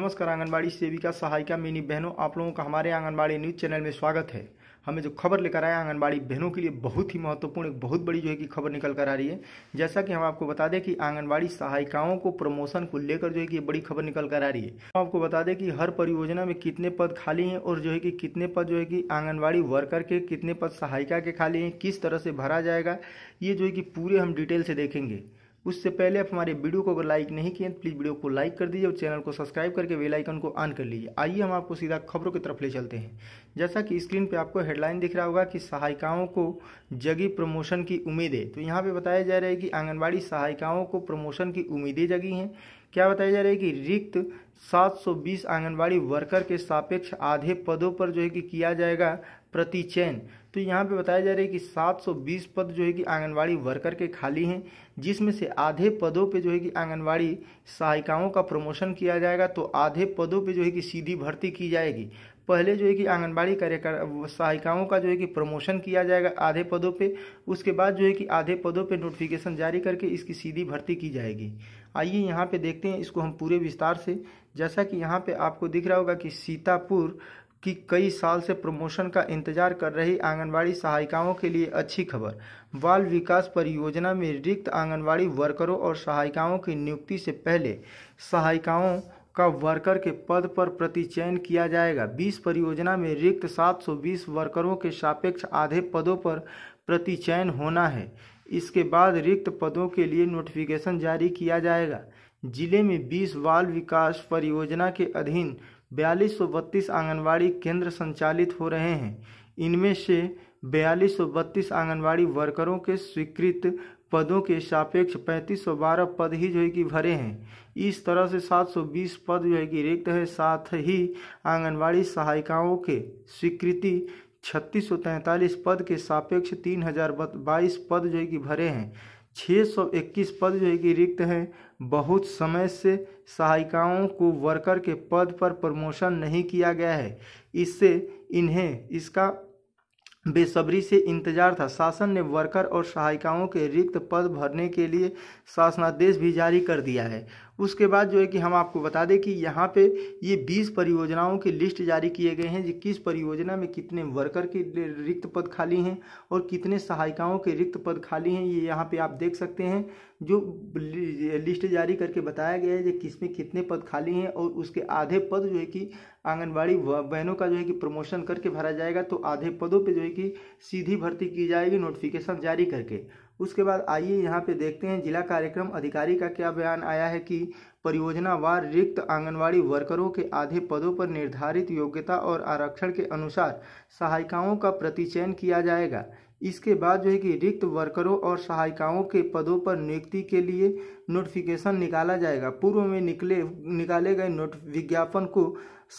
नमस्कार आंगनबाड़ी सेविका सहायिका मिनी बहनों आप लोगों का हमारे आंगनबाड़ी न्यूज़ चैनल में स्वागत है हमें जो खबर लेकर आए आंगनबाड़ी बहनों के लिए बहुत ही महत्वपूर्ण एक बहुत बड़ी जो है कि खबर निकल कर आ रही है जैसा कि हम आपको बता दें कि आंगनबाड़ी सहायिकाओं को प्रमोशन को लेकर जो है कि बड़ी खबर निकल कर आ रही है हम आपको बता दें कि हर परियोजना में कितने पद खाली हैं और जो है कि कितने पद जो है कि आंगनबाड़ी वर्कर के कितने पद सहायिका के खाली हैं किस तरह से भरा जाएगा ये जो है कि पूरे हम डिटेल से देखेंगे उससे पहले आप हमारे वीडियो को अगर लाइक नहीं किए तो प्लीज़ वीडियो को लाइक कर दीजिए और चैनल को सब्सक्राइब करके बेल आइकन को ऑन कर लीजिए आइए हम आपको सीधा खबरों की तरफ ले चलते हैं जैसा कि स्क्रीन पे आपको हेडलाइन दिख रहा होगा कि सहायिकाओं को जगी प्रमोशन की उम्मीदें तो यहाँ पे बताया जा रहा है कि आंगनबाड़ी सहायिकाओं को प्रमोशन की उम्मीदें जगी हैं क्या बताया जा रहा है कि रिक्त 720 आंगनबाड़ी वर्कर के सापेक्ष आधे पदों पर जो है कि किया जाएगा प्रति चयन तो यहाँ पे बताया जा रहा है कि 720 पद जो है कि आंगनवाड़ी वर्कर के खाली हैं जिसमें से आधे पदों पे जो है कि आंगनवाड़ी सहायिकाओं का प्रमोशन किया जाएगा तो आधे पदों पे जो है कि सीधी भर्ती की जाएगी पहले जो है कि आंगनबाड़ी कार्यकर सहायिकाओं का जो है कि प्रमोशन किया जाएगा आधे पदों पे उसके बाद जो है कि आधे पदों पे नोटिफिकेशन जारी करके इसकी सीधी भर्ती की जाएगी आइए यहाँ पे देखते हैं इसको हम पूरे विस्तार से जैसा कि यहाँ पे आपको दिख रहा होगा कि सीतापुर की कई साल से प्रमोशन का इंतजार कर रही आंगनवाड़ी सहायिकाओं के लिए अच्छी खबर बाल विकास परियोजना में रिक्त आंगनवाड़ी वर्करों और सहायिकाओं की नियुक्ति से पहले सहायिकाओं का वर्कर के पद पर प्रतिचयन किया जाएगा 20 परियोजना में रिक्त 720 वर्करों के सापेक्ष आधे पदों पर प्रतिचयन होना है इसके बाद रिक्त पदों के लिए नोटिफिकेशन जारी किया जाएगा जिले में 20 बाल विकास परियोजना के अधीन बयालीस सौ बत्तीस आंगनबाड़ी केंद्र संचालित हो रहे हैं इनमें से बयालीस सौ बत्तीस आंगनबाड़ी वर्करों के स्वीकृत पदों के सापेक्ष पैंतीस सौ बारह पद ही जो है कि भरे हैं इस तरह से सात सौ बीस पद जो है कि रिक्त है साथ ही आंगनबाड़ी सहायिकाओं के स्वीकृति छत्तीस सौ तैंतालीस पद के सापेक्ष तीन हजार बाईस पद जो है कि भरे हैं 621 पद जो है कि रिक्त हैं बहुत समय से सहायिकाओं को वर्कर के पद पर प्रमोशन नहीं किया गया है इससे इन्हें इसका बेसब्री से इंतजार था शासन ने वर्कर और सहायिकाओं के रिक्त पद भरने के लिए शासनादेश भी जारी कर दिया है उसके बाद जो है कि हम आपको बता दें कि यहाँ पे ये 20 परियोजनाओं की लिस्ट जारी किए गए हैं कि किस परियोजना में कितने वर्कर के रिक्त पद खाली हैं और कितने सहायिकाओं के रिक्त पद खाली हैं ये यहाँ पे आप देख सकते हैं जो लिस्ट जारी करके बताया गया है कि किसमें कितने पद खाली हैं और उसके आधे पद जो है कि आंगनबाड़ी बहनों का जो है कि प्रमोशन करके भरा जाएगा तो आधे पदों पर जो है की सीधी भर्ती की जाएगी नोटिफिकेशन जारी करके उसके बाद आइए यहाँ पे देखते हैं जिला कार्यक्रम अधिकारी का क्या बयान आया है कि परियोजना वार रिक्त आंगनवाड़ी वर्करों के आधे पदों पर निर्धारित योग्यता और आरक्षण के अनुसार सहायिकाओं का प्रतिचयन किया जाएगा इसके बाद जो है कि रिक्त वर्करों और सहायिकाओं के पदों पर नियुक्ति के लिए नोटिफिकेशन निकाला जाएगा पूर्व में निकले निकाले गए नोट विज्ञापन को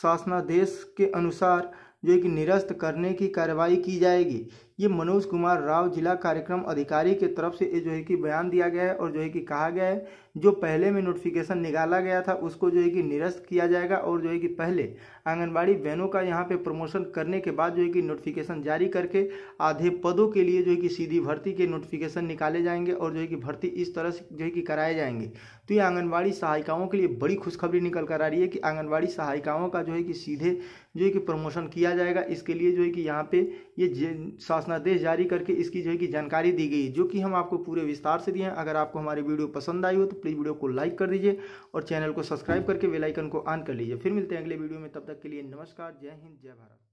शासनादेश के अनुसार जो एक निरस्त करने की कार्रवाई की जाएगी ये मनोज कुमार राव जिला कार्यक्रम अधिकारी के तरफ से जो है कि बयान दिया गया है और जो है कि कहा गया है जो पहले में नोटिफिकेशन निकाला गया था उसको जो है कि निरस्त किया जाएगा और जो है कि पहले आंगनबाड़ी बहनों का यहाँ पे प्रमोशन करने के बाद जो है कि नोटिफिकेशन जारी करके आधे पदों के लिए जो है कि सीधी भर्ती के नोटिफिकेशन निकाले जाएंगे और जो है कि भर्ती इस तरह से जो है कि कराए जाएंगे तो ये आंगनबाड़ी सहायिकाओं के लिए बड़ी खुशखबरी निकल कर आ रही है कि आंगनबाड़ी सहायिकाओं का जो है कि सीधे जो है कि प्रमोशन किया जाएगा इसके लिए जो है कि यहाँ पे ये शासनादेश जारी करके इसकी जो है कि जानकारी दी गई जो कि हम आपको पूरे विस्तार से दिए हैं अगर आपको हमारी वीडियो पसंद आई हो तो प्लीज़ वीडियो को लाइक कर दीजिए और चैनल को सब्सक्राइब करके बेलाइकन को ऑन कर लीजिए फिर मिलते हैं अगले वीडियो में तब तक के लिए नमस्कार जय हिंद जय भारत